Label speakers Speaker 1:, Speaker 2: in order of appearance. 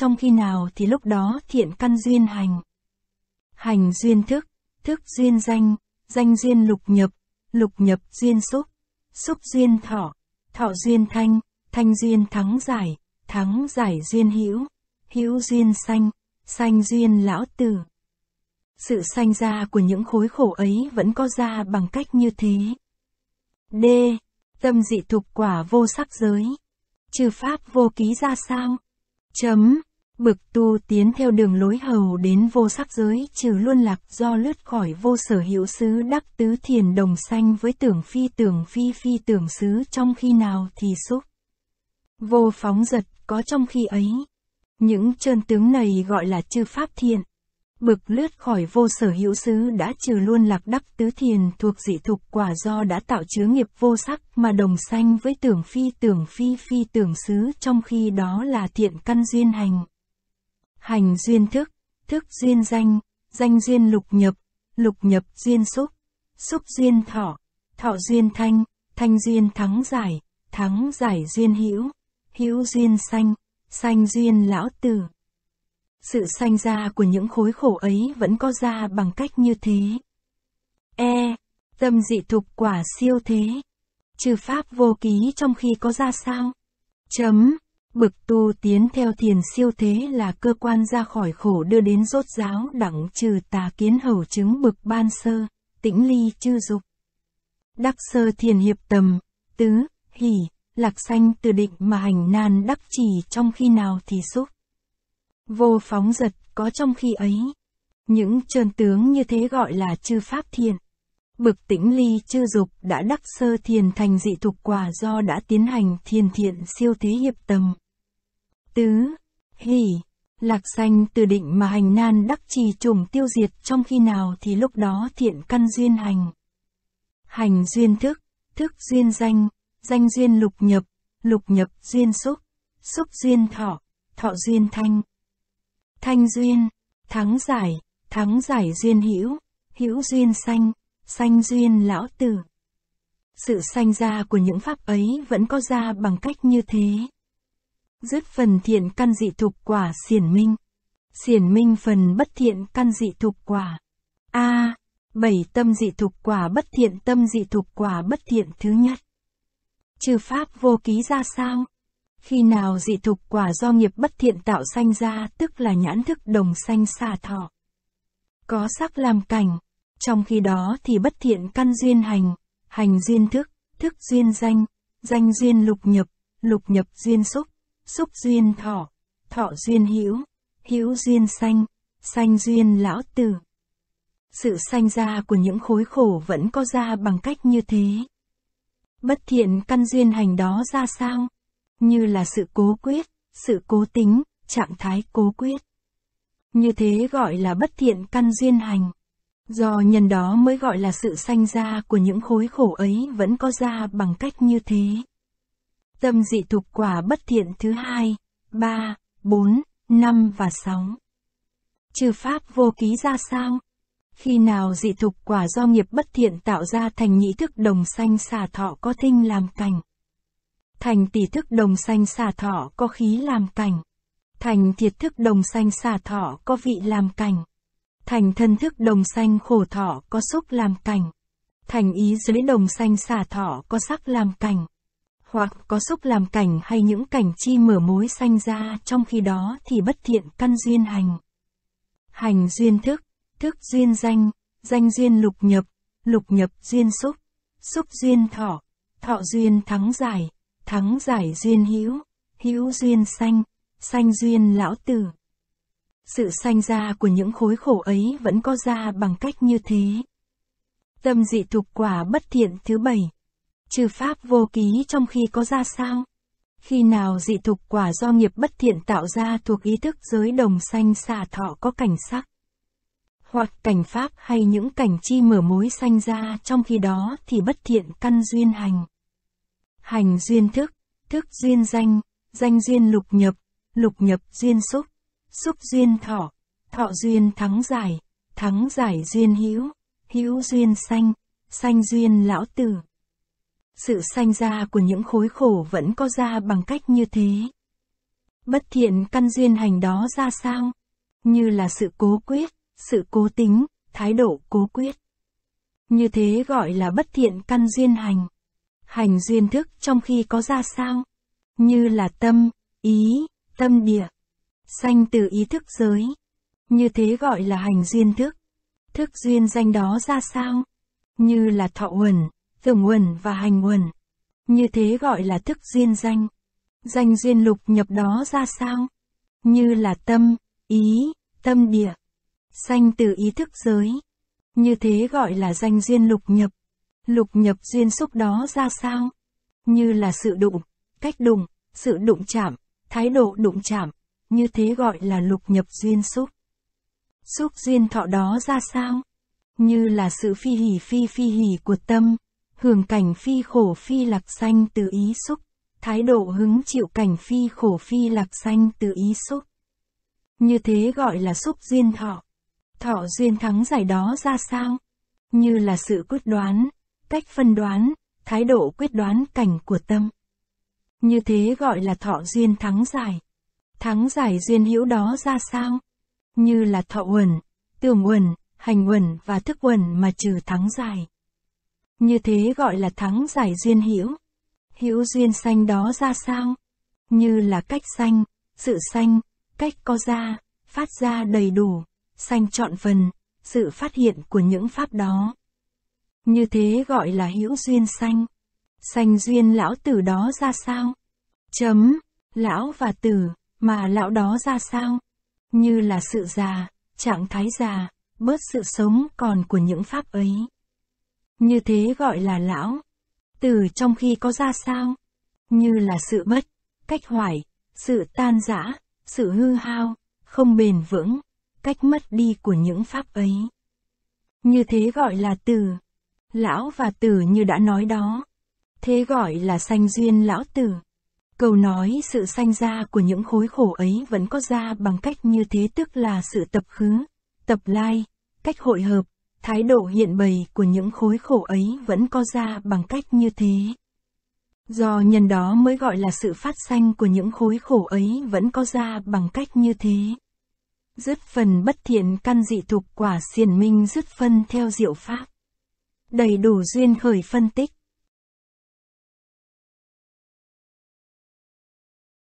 Speaker 1: trong khi nào thì lúc đó thiện căn duyên hành. Hành duyên thức, thức duyên danh, danh duyên lục nhập, lục nhập duyên xúc, xúc duyên thọ, thọ duyên thanh, thanh duyên thắng giải, thắng giải duyên hữu, hữu duyên sanh, sanh duyên lão tử. Sự sanh ra của những khối khổ ấy vẫn có ra bằng cách như thế. D. Tâm dị thục quả vô sắc giới. Trừ pháp vô ký ra sao? Chấm. Bực tu tiến theo đường lối hầu đến vô sắc giới trừ luân lạc do lướt khỏi vô sở hữu xứ đắc tứ thiền đồng xanh với tưởng phi tưởng phi phi tưởng xứ trong khi nào thì xúc. Vô phóng giật có trong khi ấy. Những chân tướng này gọi là chư pháp thiền Bực lướt khỏi vô sở hữu xứ đã trừ luôn lạc đắc tứ thiền thuộc dị thục quả do đã tạo chứa nghiệp vô sắc mà đồng xanh với tưởng phi tưởng phi phi tưởng xứ trong khi đó là thiện căn duyên hành hành duyên thức, thức duyên danh, danh duyên lục nhập, lục nhập duyên xúc, xúc duyên thọ, thọ duyên thanh, thanh duyên thắng giải, thắng giải duyên hữu, hữu duyên sanh, sanh duyên lão tử. Sự sanh ra của những khối khổ ấy vẫn có ra bằng cách như thế. E. Tâm dị thục quả siêu thế. Trừ pháp vô ký trong khi có ra sao? Chấm. Bực tu tiến theo thiền siêu thế là cơ quan ra khỏi khổ đưa đến rốt giáo đẳng trừ tà kiến hầu chứng bực ban sơ, tĩnh ly chư dục. Đắc sơ thiền hiệp tầm, tứ, hỷ, lạc sanh từ định mà hành nan đắc chỉ trong khi nào thì xúc. Vô phóng giật có trong khi ấy. Những trơn tướng như thế gọi là chư pháp thiền Bực tĩnh ly chư dục đã đắc sơ thiền thành dị thục quả do đã tiến hành thiền thiện siêu thế hiệp tầm. Tứ, hỷ, lạc sanh từ định mà hành nan đắc trì trùng tiêu diệt trong khi nào thì lúc đó thiện căn duyên hành. Hành duyên thức, thức duyên danh, danh duyên lục nhập, lục nhập duyên xúc, xúc duyên thọ, thọ duyên thanh. Thanh duyên, thắng giải, thắng giải duyên hữu, hữu duyên sanh, sanh duyên lão tử. Sự sanh ra của những pháp ấy vẫn có ra bằng cách như thế. Dứt phần thiện căn dị thục quả xiển minh. Xiển minh phần bất thiện căn dị thục quả. A. À, bảy tâm dị thục quả bất thiện tâm dị thục quả bất thiện thứ nhất. Trừ pháp vô ký ra sao? Khi nào dị thục quả do nghiệp bất thiện tạo sanh ra tức là nhãn thức đồng sanh xa thọ. Có sắc làm cảnh, trong khi đó thì bất thiện căn duyên hành, hành duyên thức, thức duyên danh, danh duyên lục nhập, lục nhập duyên xúc, xúc duyên thọ, thọ duyên hữu, hữu duyên sanh, sanh duyên lão tử. Sự sanh ra của những khối khổ vẫn có ra bằng cách như thế. Bất thiện căn duyên hành đó ra sao? Như là sự cố quyết, sự cố tính, trạng thái cố quyết. Như thế gọi là bất thiện căn duyên hành. Do nhân đó mới gọi là sự sanh ra của những khối khổ ấy vẫn có ra bằng cách như thế. Tâm dị thục quả bất thiện thứ hai, ba, bốn, năm và sáu. Trừ pháp vô ký ra sao? Khi nào dị thục quả do nghiệp bất thiện tạo ra thành nhĩ thức đồng sanh xà thọ có thinh làm cảnh? Thành tỷ thức đồng sanh xà thọ có khí làm cảnh? Thành thiệt thức đồng sanh xà thọ có vị làm cảnh? Thành thân thức đồng xanh khổ thọ có xúc làm cảnh Thành ý dưới đồng xanh xả thọ có sắc làm cảnh Hoặc có xúc làm cảnh hay những cảnh chi mở mối xanh ra trong khi đó thì bất thiện căn duyên hành. Hành duyên thức, thức duyên danh, danh duyên lục nhập, lục nhập duyên xúc, xúc duyên thọ, thọ duyên thắng giải, thắng giải duyên hữu, hữu duyên xanh xanh duyên lão tử. Sự sanh ra của những khối khổ ấy vẫn có ra bằng cách như thế. Tâm dị thuộc quả bất thiện thứ bảy. Trừ pháp vô ký trong khi có ra sao? Khi nào dị thuộc quả do nghiệp bất thiện tạo ra thuộc ý thức giới đồng sanh xả thọ có cảnh sắc? Hoặc cảnh pháp hay những cảnh chi mở mối sanh ra trong khi đó thì bất thiện căn duyên hành. Hành duyên thức, thức duyên danh, danh duyên lục nhập, lục nhập duyên xúc, xúc duyên thọ, thọ duyên thắng giải, thắng giải duyên hữu, hữu duyên sanh, sanh duyên lão tử. Sự sanh ra của những khối khổ vẫn có ra bằng cách như thế. Bất thiện căn duyên hành đó ra sao? Như là sự cố quyết, sự cố tính, thái độ cố quyết. Như thế gọi là bất thiện căn duyên hành. Hành duyên thức trong khi có ra sao? Như là tâm, ý, tâm địa, sanh từ ý thức giới. Như thế gọi là hành duyên thức. Thức duyên danh đó ra sao? Như là thọ uẩn, tưởng uẩn và hành uẩn. Như thế gọi là thức duyên danh. Danh duyên lục nhập đó ra sao? Như là tâm, ý, tâm địa. Sanh từ ý thức giới. Như thế gọi là danh duyên lục nhập. Lục nhập duyên xúc đó ra sao? Như là sự đụng, cách đụng, sự đụng chạm, thái độ đụng chạm như thế gọi là lục nhập duyên xúc. Xúc duyên thọ đó ra sao? Như là sự phi hỉ phi phi hỉ của tâm, hưởng cảnh phi khổ phi lạc sanh từ ý xúc, thái độ hứng chịu cảnh phi khổ phi lạc sanh từ ý xúc. Như thế gọi là xúc duyên thọ. Thọ duyên thắng giải đó ra sao? Như là sự quyết đoán, cách phân đoán, thái độ quyết đoán cảnh của tâm. Như thế gọi là thọ duyên thắng giải thắng giải duyên hữu đó ra sao? Như là thọ quần tưởng quần hành quần và thức quần mà trừ thắng giải. Như thế gọi là thắng giải duyên hữu. Hữu duyên sanh đó ra sao? Như là cách sanh sự sanh cách co ra, phát ra đầy đủ, sanh trọn phần, sự phát hiện của những pháp đó. Như thế gọi là hữu duyên sanh sanh duyên lão tử đó ra sao? Chấm, lão và tử, mà lão đó ra sao? Như là sự già, trạng thái già, bớt sự sống còn của những pháp ấy. Như thế gọi là lão. Từ trong khi có ra sao? Như là sự bất, cách hoài sự tan rã, sự hư hao, không bền vững, cách mất đi của những pháp ấy. Như thế gọi là từ. Lão và từ như đã nói đó. Thế gọi là sanh duyên lão tử. Câu nói sự sanh ra của những khối khổ ấy vẫn có ra bằng cách như thế tức là sự tập khứ, tập lai, cách hội hợp, thái độ hiện bày của những khối khổ ấy vẫn có ra bằng cách như thế. Do nhân đó mới gọi là sự phát sanh của những khối khổ ấy vẫn có ra bằng cách như thế. Dứt phần bất thiện căn dị thuộc quả xiển minh dứt phân theo diệu pháp. Đầy đủ duyên khởi phân tích.